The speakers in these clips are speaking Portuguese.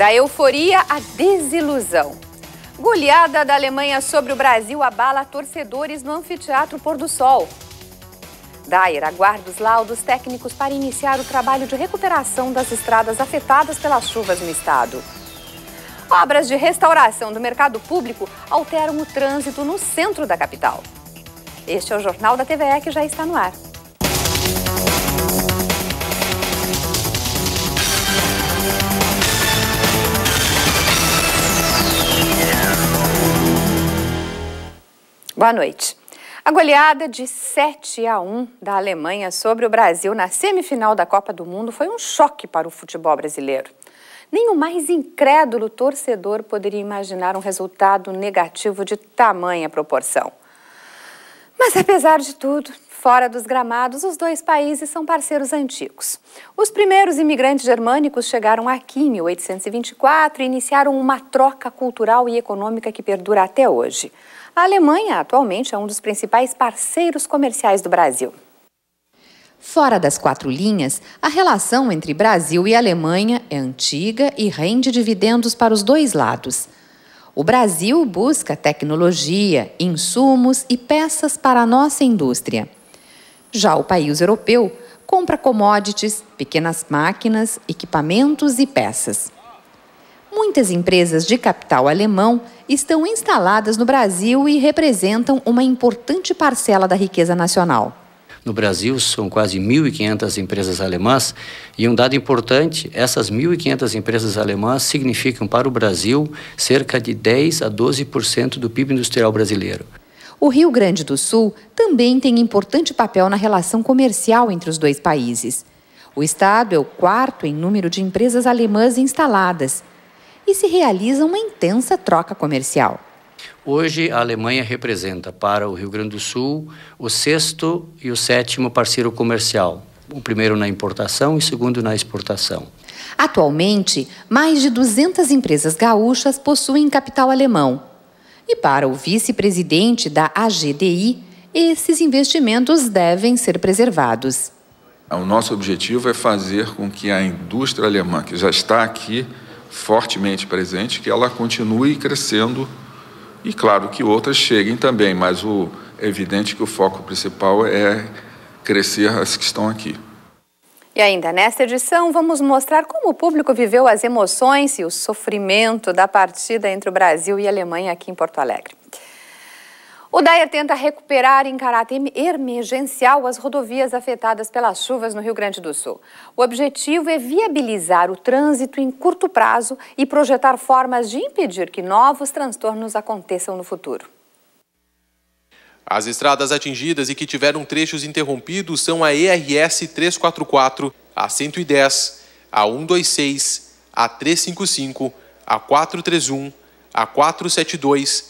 Da euforia à desilusão. Goleada da Alemanha sobre o Brasil abala torcedores no anfiteatro Pôr do Sol. Dair aguarda os laudos técnicos para iniciar o trabalho de recuperação das estradas afetadas pelas chuvas no estado. Obras de restauração do mercado público alteram o trânsito no centro da capital. Este é o Jornal da TVE que já está no ar. Boa noite. A goleada de 7 a 1 da Alemanha sobre o Brasil na semifinal da Copa do Mundo foi um choque para o futebol brasileiro. Nem o mais incrédulo torcedor poderia imaginar um resultado negativo de tamanha proporção. Mas apesar de tudo, fora dos gramados, os dois países são parceiros antigos. Os primeiros imigrantes germânicos chegaram aqui em 1824 e iniciaram uma troca cultural e econômica que perdura até hoje. A Alemanha atualmente é um dos principais parceiros comerciais do Brasil. Fora das quatro linhas, a relação entre Brasil e Alemanha é antiga e rende dividendos para os dois lados. O Brasil busca tecnologia, insumos e peças para a nossa indústria. Já o país europeu compra commodities, pequenas máquinas, equipamentos e peças. Muitas empresas de capital alemão estão instaladas no Brasil e representam uma importante parcela da riqueza nacional no Brasil, são quase 1.500 empresas alemãs. E um dado importante: essas 1.500 empresas alemãs significam para o Brasil cerca de 10 a 12% do PIB industrial brasileiro. O Rio Grande do Sul também tem importante papel na relação comercial entre os dois países. O estado é o quarto em número de empresas alemãs instaladas e se realiza uma intensa troca comercial. Hoje, a Alemanha representa para o Rio Grande do Sul o sexto e o sétimo parceiro comercial, o primeiro na importação e o segundo na exportação. Atualmente, mais de 200 empresas gaúchas possuem capital alemão. E para o vice-presidente da AGDI, esses investimentos devem ser preservados. O nosso objetivo é fazer com que a indústria alemã, que já está aqui fortemente presente, que ela continue crescendo e claro que outras cheguem também, mas o, é evidente que o foco principal é crescer as que estão aqui. E ainda nesta edição, vamos mostrar como o público viveu as emoções e o sofrimento da partida entre o Brasil e a Alemanha aqui em Porto Alegre. O DAER tenta recuperar em caráter emergencial as rodovias afetadas pelas chuvas no Rio Grande do Sul. O objetivo é viabilizar o trânsito em curto prazo e projetar formas de impedir que novos transtornos aconteçam no futuro. As estradas atingidas e que tiveram trechos interrompidos são a ERS 344, a 110, a 126, a 355, a 431, a 472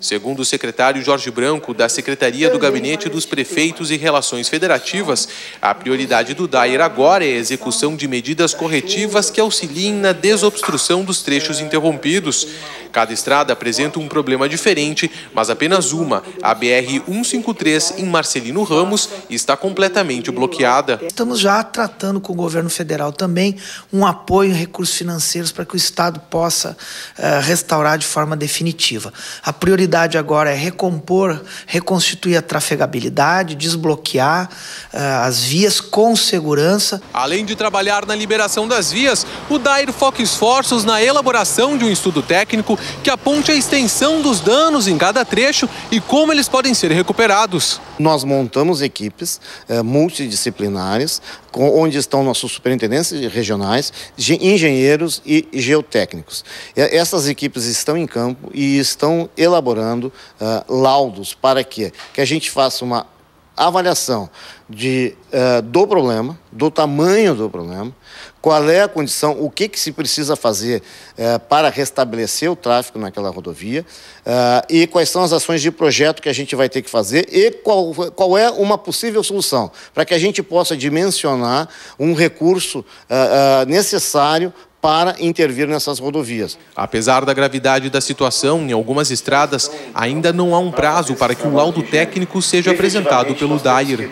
Segundo o secretário Jorge Branco, da Secretaria do Gabinete dos Prefeitos e Relações Federativas, a prioridade do DAIR agora é a execução de medidas corretivas que auxiliem na desobstrução dos trechos interrompidos. Cada estrada apresenta um problema diferente, mas apenas uma, a BR-153 em Marcelino Ramos, está completamente bloqueada. Estamos já tratando com o governo federal também um apoio em recursos financeiros para que o Estado possa uh, restaurar de forma definitiva. A prioridade prioridade agora é recompor, reconstituir a trafegabilidade, desbloquear uh, as vias com segurança. Além de trabalhar na liberação das vias, o DAIR foca esforços na elaboração de um estudo técnico que aponte a extensão dos danos em cada trecho e como eles podem ser recuperados. Nós montamos equipes eh, multidisciplinares, com, onde estão nossos superintendentes regionais, engenheiros e geotécnicos. E, essas equipes estão em campo e estão elaborando eh, laudos para que, que a gente faça uma avaliação de, eh, do problema, do tamanho do problema, qual é a condição, o que, que se precisa fazer eh, para restabelecer o tráfego naquela rodovia eh, e quais são as ações de projeto que a gente vai ter que fazer e qual, qual é uma possível solução para que a gente possa dimensionar um recurso eh, necessário para intervir nessas rodovias. Apesar da gravidade da situação, em algumas estradas ainda não há um prazo para que o laudo técnico seja apresentado pelo DAIR.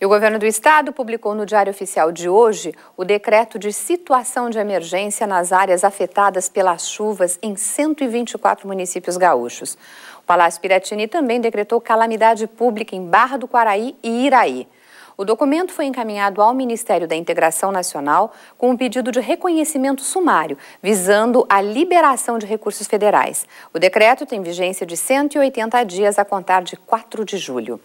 E o governo do estado publicou no Diário Oficial de hoje o decreto de situação de emergência nas áreas afetadas pelas chuvas em 124 municípios gaúchos. O Palácio Piratini também decretou calamidade pública em Barra do Quaraí e Iraí. O documento foi encaminhado ao Ministério da Integração Nacional com um pedido de reconhecimento sumário, visando a liberação de recursos federais. O decreto tem vigência de 180 dias a contar de 4 de julho.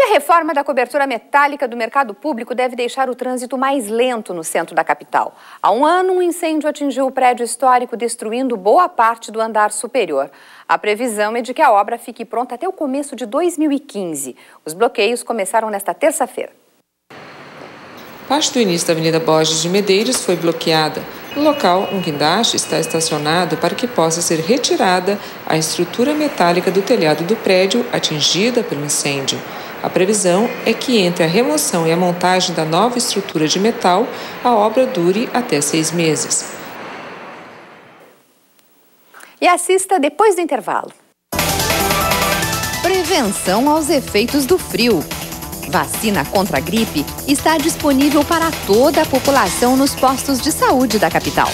E a reforma da cobertura metálica do mercado público deve deixar o trânsito mais lento no centro da capital. Há um ano, um incêndio atingiu o prédio histórico, destruindo boa parte do andar superior. A previsão é de que a obra fique pronta até o começo de 2015. Os bloqueios começaram nesta terça-feira. Parte do início da Avenida Borges de Medeiros foi bloqueada. No local, um guindaste está estacionado para que possa ser retirada a estrutura metálica do telhado do prédio atingida pelo incêndio. A previsão é que entre a remoção e a montagem da nova estrutura de metal, a obra dure até seis meses. E assista depois do intervalo. Prevenção aos efeitos do frio. Vacina contra a gripe está disponível para toda a população nos postos de saúde da capital.